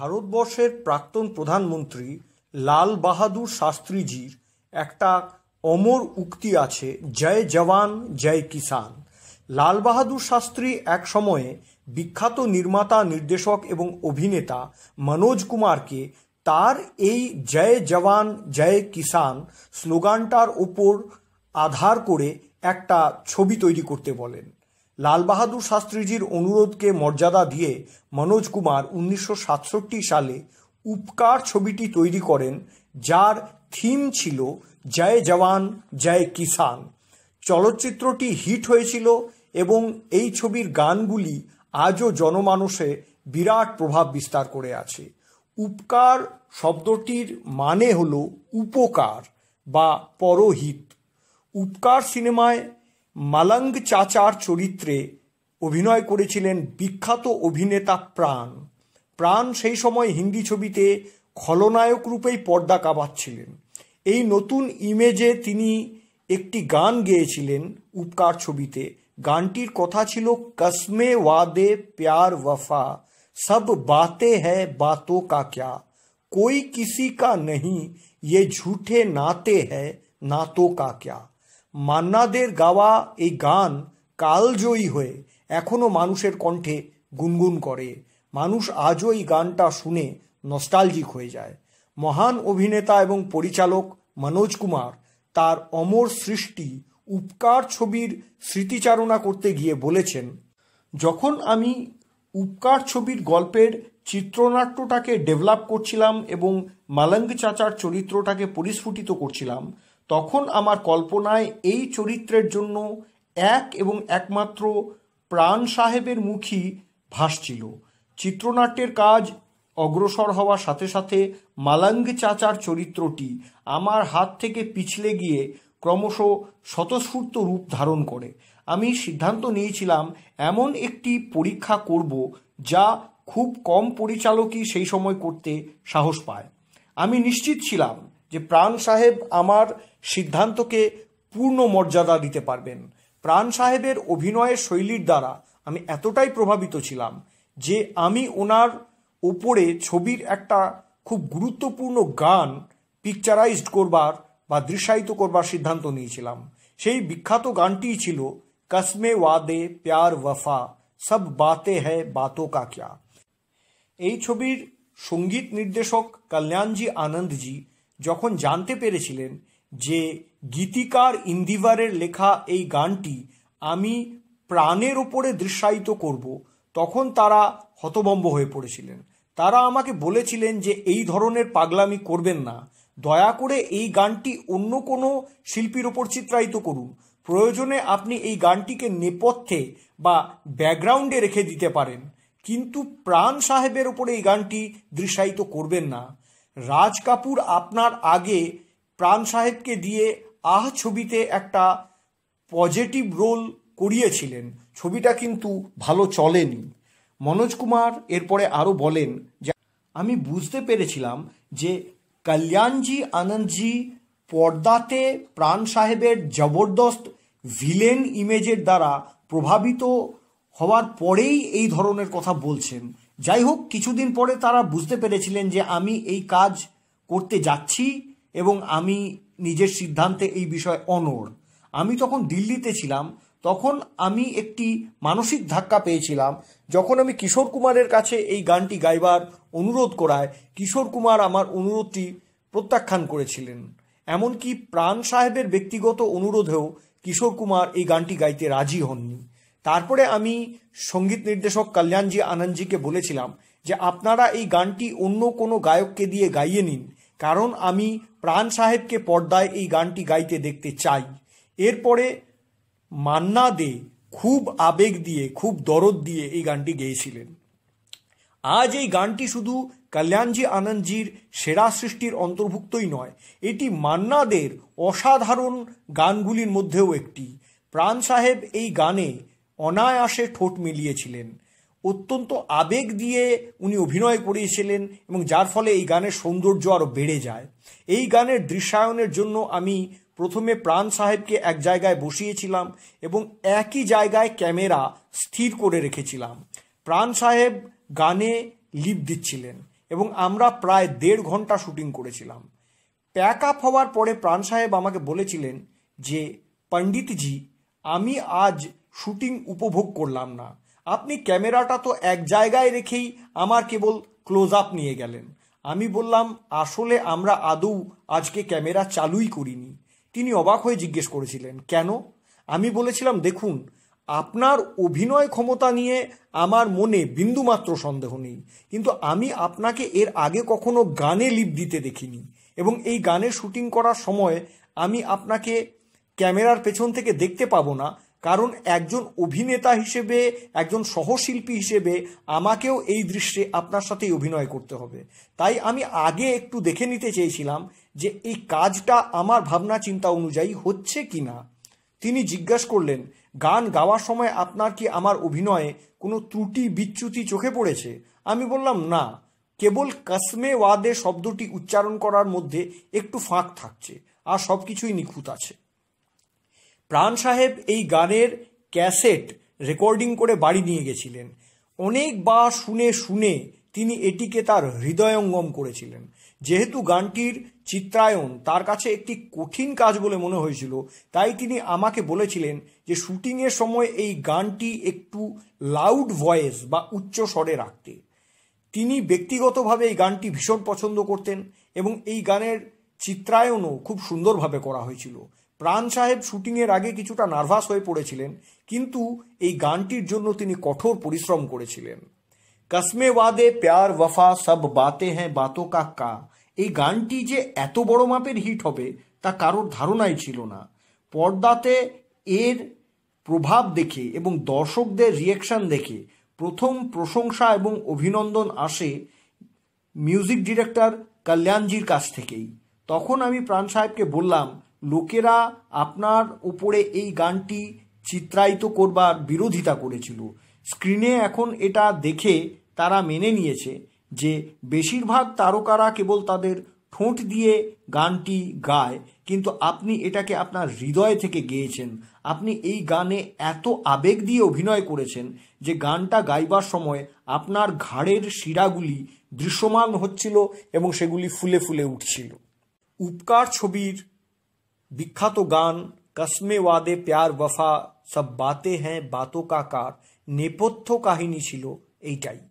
ভারতবর্ষের প্রাক্তন প্রধানমন্ত্রী লাল বাহাদুর শাস্ত্রীজির একটা অমর উক্তি আছে জয় জওয়ান জয় কিষান লাল বাহাদুর শাস্ত্রী এক সময়ে বিখ্যাত নির্মাতা নির্দেশক এবং অভিনেতা মনোজ কুমারকে তার এই জয় জওয়ান জয় কিষান স্লোগানটার ওপর আধার করে একটা ছবি তৈরি করতে বলেন লাল বাহাদুর শাস্ত্রীজির অনুরোধকে মর্যাদা দিয়ে মনোজ কুমার উনিশশো সালে উপকার ছবিটি তৈরি করেন যার থিম ছিল জয় জওয়ান জয় কিষান চলচ্চিত্রটি হিট হয়েছিল এবং এই ছবির গানগুলি আজও জনমানসে বিরাট প্রভাব বিস্তার করে আছে উপকার শব্দটির মানে হল উপকার বা পরহিত উপকার সিনেমায় মালাঙ্গ চাচার চরিত্রে অভিনয় করেছিলেন বিখ্যাত অভিনেতা প্রাণ প্রাণ সেই সময় হিন্দি ছবিতে খলনায়ক রূপেই পর্দা কাবাচ্ছিলেন এই নতুন ইমেজে তিনি একটি গান গেয়েছিলেন উপকার ছবিতে গানটির কথা ছিল কসমে ওয়াদে প্যার ওয়ফা সব বাতে হ্যাঁ বাতো কা ক্যা কই কিসি কা নহি ইয়ে ঝুঠে নাতে नाते নাতো কা ক্যা মান্নাদের গাওয়া এই গান কালজয়ী হয়ে এখনও মানুষের কণ্ঠে গুনগুন করে মানুষ আজও এই গানটা শুনে নস্টালজিক হয়ে যায় মহান অভিনেতা এবং পরিচালক মনোজ কুমার তার অমর সৃষ্টি উপকার ছবির স্মৃতিচারণা করতে গিয়ে বলেছেন যখন আমি উপকার ছবির গল্পের চিত্রনাট্যটাকে ডেভেলপ করছিলাম এবং মালঙ্গ চাচার চরিত্রটাকে পরিস্ফুটিত করছিলাম তখন আমার কল্পনায় এই চরিত্রের জন্য এক এবং একমাত্র প্রাণ সাহেবের মুখী ভাসছিল চিত্রনাট্যের কাজ অগ্রসর হওয়ার সাথে সাথে মালাঙ্গ চাচার চরিত্রটি আমার হাত থেকে পিছলে গিয়ে ক্রমশ স্বতঃস্ফূর্ত রূপ ধারণ করে আমি সিদ্ধান্ত নিয়েছিলাম এমন একটি পরীক্ষা করব যা খুব কম পরিচালকই সেই সময় করতে সাহস পায় আমি নিশ্চিত ছিলাম যে প্রাণ সাহেব আমার সিদ্ধান্তকে পূর্ণ মর্যাদা দিতে পারবেন প্রাণ সাহেবের অভিনয়ের শৈলীর দ্বারা আমি এতটাই প্রভাবিত ছিলাম যে আমি ওনার ওপরে ছবির একটা খুব গুরুত্বপূর্ণ গান পিকচারাইজড করবার বা দৃশ্যায়িত করবার সিদ্ধান্ত নিয়েছিলাম সেই বিখ্যাত গানটিই ছিল কসমে ওয়াদে প্যার ওয়ফা সব বাতে হ্যায় বাতো কা ক্যা এই ছবির সঙ্গীত নির্দেশক কল্যাণজি আনন্দজি যখন জানতে পেরেছিলেন যে গীতিকার ইন্দিভারের লেখা এই গানটি আমি প্রাণের ওপরে দৃশ্যায়িত করব তখন তারা হতভম্ব হয়ে পড়েছিলেন তারা আমাকে বলেছিলেন যে এই ধরনের পাগলামি করবেন না দয়া করে এই গানটি অন্য কোনো শিল্পীর ওপর চিত্রায়িত করুন প্রয়োজনে আপনি এই গানটিকে নেপথ্যে বা ব্যাকগ্রাউন্ডে রেখে দিতে পারেন কিন্তু প্রাণ সাহেবের ওপরে এই গানটি দৃশ্যায়িত করবেন না রাজ কাপুর আপনার আগে প্রাণ সাহেবকে দিয়ে আহ ছবিতে একটা পজিটিভ রোল করিয়েছিলেন ছবিটা কিন্তু ভালো চলেনি মনোজ কুমার এরপরে আরও বলেন যে আমি বুঝতে পেরেছিলাম যে কল্যাণজি আনন্দজি পর্দাতে প্রাণ সাহেবের জবরদস্ত ভিলেন ইমেজের দ্বারা প্রভাবিত হওয়ার পরেই এই ধরনের কথা বলছেন যাই হোক কিছুদিন পরে তারা বুঝতে পেরেছিলেন যে আমি এই কাজ করতে যাচ্ছি এবং আমি নিজের সিদ্ধান্তে এই বিষয়ে অনড় আমি তখন দিল্লিতে ছিলাম তখন আমি একটি মানসিক ধাক্কা পেয়েছিলাম যখন আমি কিশোর কুমারের কাছে এই গানটি গাইবার অনুরোধ করায় কিশোর কুমার আমার অনুরোধটি প্রত্যাখ্যান করেছিলেন এমনকি প্রাণ সাহেবের ব্যক্তিগত অনুরোধেও কিশোর কুমার এই গানটি গাইতে রাজি হননি তারপরে আমি সঙ্গীত নির্দেশক কল্যাণজি আনন্দজিকে বলেছিলাম যে আপনারা এই গানটি অন্য কোনো গায়ককে দিয়ে গাইয়ে নিন কারণ আমি প্রাণ সাহেবকে পর্দায় এই গানটি গাইতে দেখতে চাই এরপরে মান্না দে খুব আবেগ দিয়ে খুব দরদ দিয়ে এই গানটি গেয়েছিলেন আজ এই গানটি শুধু কল্যাণজি আনন্দজির সেরা সৃষ্টির অন্তর্ভুক্তই নয় এটি মান্নাদের অসাধারণ গানগুলির মধ্যেও একটি প্রাণ সাহেব এই গানে অনায়াসে ঠোঁট মিলিয়েছিলেন অত্যন্ত আবেগ দিয়ে উনি অভিনয় করিয়েছিলেন এবং যার ফলে এই গানের সৌন্দর্য আরও বেড়ে যায় এই গানের দৃশ্যায়নের জন্য আমি প্রথমে প্রাণ সাহেবকে এক জায়গায় বসিয়েছিলাম এবং একই জায়গায় ক্যামেরা স্থির করে রেখেছিলাম প্রাণ সাহেব গানে লিপ দিচ্ছিলেন এবং আমরা প্রায় দেড় ঘন্টা শুটিং করেছিলাম প্যাক আপ হওয়ার পরে প্রাণ সাহেব আমাকে বলেছিলেন যে পণ্ডিতজি আমি আজ শুটিং উপভোগ করলাম না আপনি ক্যামেরাটা তো এক জায়গায় রেখেই আমার কেবল ক্লোজ আপ নিয়ে গেলেন আমি বললাম আসলে আমরা আদৌ আজকে ক্যামেরা চালুই করিনি তিনি অবাক হয়ে জিজ্ঞেস করেছিলেন কেন আমি বলেছিলাম দেখুন আপনার অভিনয় ক্ষমতা নিয়ে আমার মনে বিন্দুমাত্র সন্দেহ নেই কিন্তু আমি আপনাকে এর আগে কখনো গানে লিপ দিতে দেখিনি এবং এই গানের শুটিং করার সময় আমি আপনাকে ক্যামেরার পেছন থেকে দেখতে পাবো না কারণ একজন অভিনেতা হিসেবে একজন সহশিল্পী হিসেবে আমাকেও এই দৃশ্যে আপনার সাথেই অভিনয় করতে হবে তাই আমি আগে একটু দেখে নিতে চেয়েছিলাম যে এই কাজটা আমার ভাবনা চিন্তা অনুযায়ী হচ্ছে কি না তিনি জিজ্ঞাস করলেন গান গাওয়ার সময় আপনার কি আমার অভিনয়ে কোনো ত্রুটি বিচ্যুতি চোখে পড়েছে আমি বললাম না কেবল কাসমে ওয়াদে শব্দটি উচ্চারণ করার মধ্যে একটু ফাঁক থাকছে আর সব কিছুই নিখুঁত আছে প্রাণ সাহেব এই গানের ক্যাসেট রেকর্ডিং করে বাড়ি নিয়ে গেছিলেন অনেকবার শুনে শুনে তিনি এটিকে তার হৃদয়ঙ্গম করেছিলেন যেহেতু গানটির চিত্রায়ন তার কাছে একটি কঠিন কাজ বলে মনে হয়েছিল তাই তিনি আমাকে বলেছিলেন যে শুটিংয়ের সময় এই গানটি একটু লাউড ভয়েস বা উচ্চ স্বরে রাখতে তিনি ব্যক্তিগতভাবে এই গানটি ভীষণ পছন্দ করতেন এবং এই গানের চিত্রায়নও খুব সুন্দরভাবে করা হয়েছিল প্রাণ সাহেব শুটিংয়ের আগে কিছুটা নার্ভাস হয়ে পড়েছিলেন কিন্তু এই গানটির জন্য তিনি কঠোর পরিশ্রম করেছিলেন কসমে ওয়াদে প্যার ওয়ফা সব বাতে হ্যাঁ বাতো কা কা এই গানটি যে এত বড় মাপের হিট হবে তা কারোর ধারণাই ছিল না পর্দাতে এর প্রভাব দেখে এবং দর্শকদের রিয়েকশন দেখে প্রথম প্রশংসা এবং অভিনন্দন আসে মিউজিক ডিরেক্টর কল্যাণজির কাছ থেকেই তখন আমি প্রাণ সাহেবকে বললাম লোকেরা আপনার উপরে এই গানটি চিত্রায়িত করবার বিরোধিতা করেছিল স্ক্রিনে এখন এটা দেখে তারা মেনে নিয়েছে যে বেশিরভাগ তারকারা কেবল তাদের ঠোঁট দিয়ে গানটি গায় কিন্তু আপনি এটাকে আপনার হৃদয় থেকে গেয়েছেন আপনি এই গানে এত আবেগ দিয়ে অভিনয় করেছেন যে গানটা গাইবার সময় আপনার ঘাড়ের শিরাগুলি দৃশ্যমান হচ্ছিল এবং সেগুলি ফুলে ফুলে উঠছিল উপকার ছবির विख्यात तो गान कस्मे वादे प्यार वफा सब बातें हैं बातों का कार नेपथ्य छिलो छोटाई